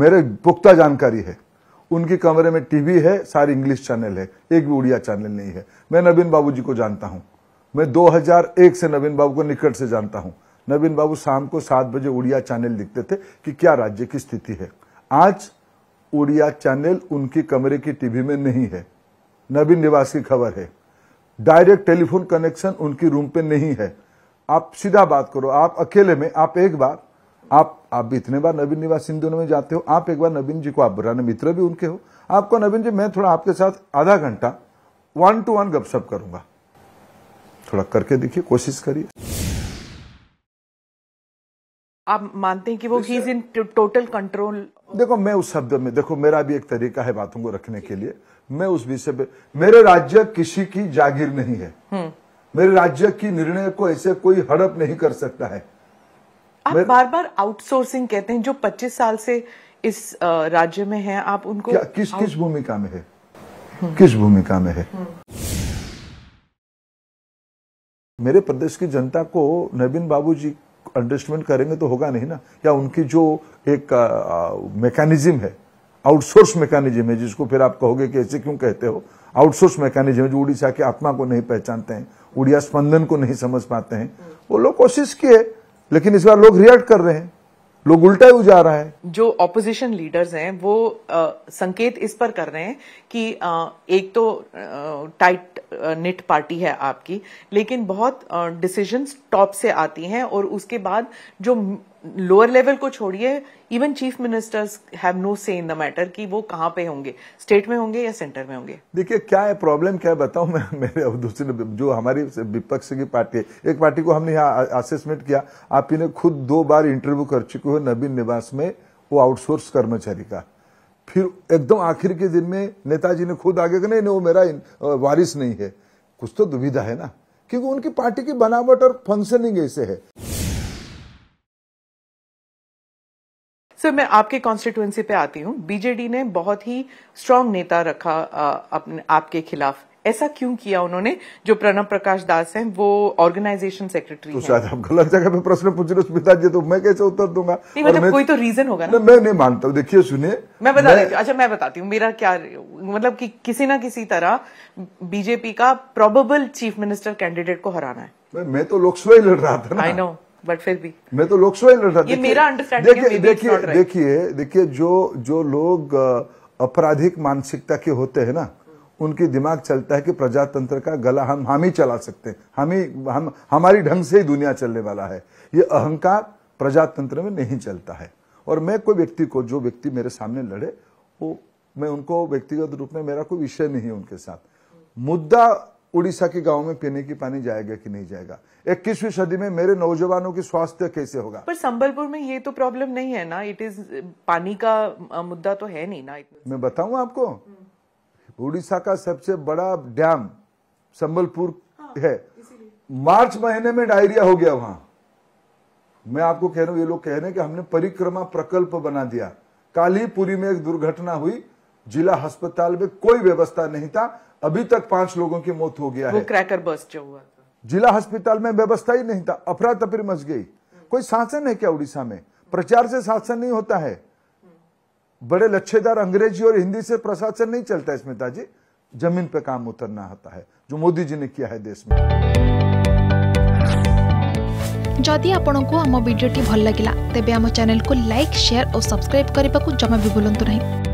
मेरे पुख्ता जानकारी है उनके कमरे में टीवी है सारी इंग्लिश चैनल है एक भी उड़िया चैनल नहीं है मैं नवीन बाबू जी को जानता हूँ मैं 2001 से नवीन बाबू को निकट से जानता हूँ नवीन बाबू शाम को सात बजे उड़िया चैनल दिखते थे कि क्या राज्य की स्थिति है आज उड़िया चैनल उनके कमरे की टीवी में नहीं है नवीन निवास की खबर है डायरेक्ट टेलीफोन कनेक्शन उनकी रूम पे नहीं है आप सीधा बात करो आप अकेले में आप एक बार आप आप भी इतने बार नवीन निवास इन दोनों में जाते हो आप एक बार नवीन जी को आप बुराने मित्र भी उनके हो आपको नवीन जी मैं थोड़ा आपके साथ आधा घंटा वन टू वन गपशप करूंगा थोड़ा करके देखिए कोशिश करिए आप मानते हैं कि वो he is in total control देखो मैं उस शब्द में देखो मेरा भी एक तरीका है बातों को रखने के लिए मैं उस विषय पे मेरे राज्य किसी की जागीर नहीं है हम्म। मेरे राज्य की निर्णय को ऐसे कोई हड़प नहीं कर सकता है आप मैं... बार बार आउटसोर्सिंग कहते हैं जो 25 साल से इस राज्य में है आप उनको क्या, किस किस भूमिका में है हम्म। किस भूमिका में है हम्म। मेरे प्रदेश की जनता को नवीन बाबू जी अंडरस्टैंड करेंगे तो होगा नहीं ना या उनकी जो एक मैकेनिज्म है आउटसोर्स मैकेनिज्म है जिसको फिर आप कहोगे कि ऐसे क्यों कहते हो आउटसोर्स मैकेनिज्म है जो उड़ीसा के आत्मा को नहीं पहचानते हैं उड़िया स्पंदन को नहीं समझ पाते हैं हम्म। वो लोग कोशिश किए लेकिन इस बार लोग रिएक्ट कर रहे हैं लोग उल्टा ही जा रहा है जो ऑपोजिशन लीडर्स हैं वो आ, संकेत इस पर कर रहे हैं कि आ, एक तो आ, टाइट निट पार्टी है आपकी लेकिन बहुत डिसीजंस टॉप से आती हैं और उसके बाद जो लोअर लेवल को छोड़िए even chief ministers have no say in the matter कि वो कहां पे होंगे स्टेट में होंगे या सेंटर में होंगे देखिए क्या है प्रॉब्लम क्या है बताऊं मैं मेरे अब दूसरे जो हमारी विपक्ष की पार्टी है एक पार्टी को हमने यहाँ असेसमेंट किया आप इन्हें खुद दो बार इंटरव्यू कर चुके हो नवीन निवास में वो आउटसोर्स कर्मचारी का फिर एकदम आखिर के दिन में नेताजी ने खुद आगे नहीं वो मेरा वारिस नहीं है कुछ तो दुविधा है ना क्योंकि उनकी पार्टी की बनावट और फंक्शनिंग ऐसे है सर मैं आपके कॉन्स्टिट्यूएंसी पे आती हूँ बीजेडी ने बहुत ही स्ट्रांग नेता रखा अपने आपके खिलाफ ऐसा क्यों किया उन्होंने जो प्रणब प्रकाश दास हैं वो ऑर्गेनाइजेशन सेक्रेटरी तो शायद आप गलत जगह पे प्रश्न पूछ रहे स्मिता जी तो मैं कैसे उत्तर दूंगा नहीं मतलब कोई तो रीजन होगा ना मैं नहीं मानता हूँ देखिए सुनिए मैं बता देती अच्छा मैं बताती हूँ मेरा क्या मतलब कि किसी ना किसी तरह बीजेपी का प्रोबेबल चीफ मिनिस्टर कैंडिडेट को हराना है मैं तो लोकसभा ही लड़ रहा था आई नो बट फिर भी मैं तो लोक स्वाइन रहा ये मेरा अंडरस्टैंडिंग देखिए देखिए देखिए जो जो लोग आपराधिक मानसिकता के होते हैं ना उनके दिमाग चलता है कि प्रजातंत्र का गला हम हम ही चला सकते हैं हम ही हम हमारी ढंग से ही दुनिया चलने वाला है ये अहंकार प्रजातंत्र में नहीं चलता है और मैं कोई व्यक्ति को जो व्यक्ति मेरे सामने लड़े वो मैं उनको व्यक्तिगत रूप में मेरा कोई विषय नहीं है उनके साथ मुद्दा उड़ीसा के गांव में पीने की पानी जाएगा कि नहीं जाएगा इक्कीसवीं सदी में मेरे नौजवानों की स्वास्थ्य कैसे होगा पर संबलपुर में ये तो प्रॉब्लम नहीं है ना इट इज पानी का मुद्दा तो है नहीं ना मैं बताऊं आपको उड़ीसा का सबसे बड़ा डैम संबलपुर हाँ, है मार्च महीने में डायरिया हो गया वहां मैं आपको कह रहा हूं ये लोग कह रहे हैं कि हमने परिक्रमा प्रकल्प बना दिया कालीपुरी में एक दुर्घटना हुई जिला अस्पताल में कोई व्यवस्था नहीं था अभी तक पांच लोगों की मौत हो गया है क्रैकर बस्ट जो हुआ जिला अस्पताल में व्यवस्था ही नहीं था अफरा तफरी मच गई कोई शासन है क्या उड़ीसा में प्रचार से शासन नहीं होता है बड़े लच्छेदार अंग्रेजी और हिंदी से प्रशासन नहीं चलता इसमें ताजी जमीन पे काम उतरना होता है जो मोदी जी ने किया है देश में जदि आपंक आम भिडी भल लगा तेब आम चेल को लाइक सेयार और सब्सक्राइब करने को जमा भी बुलां नहीं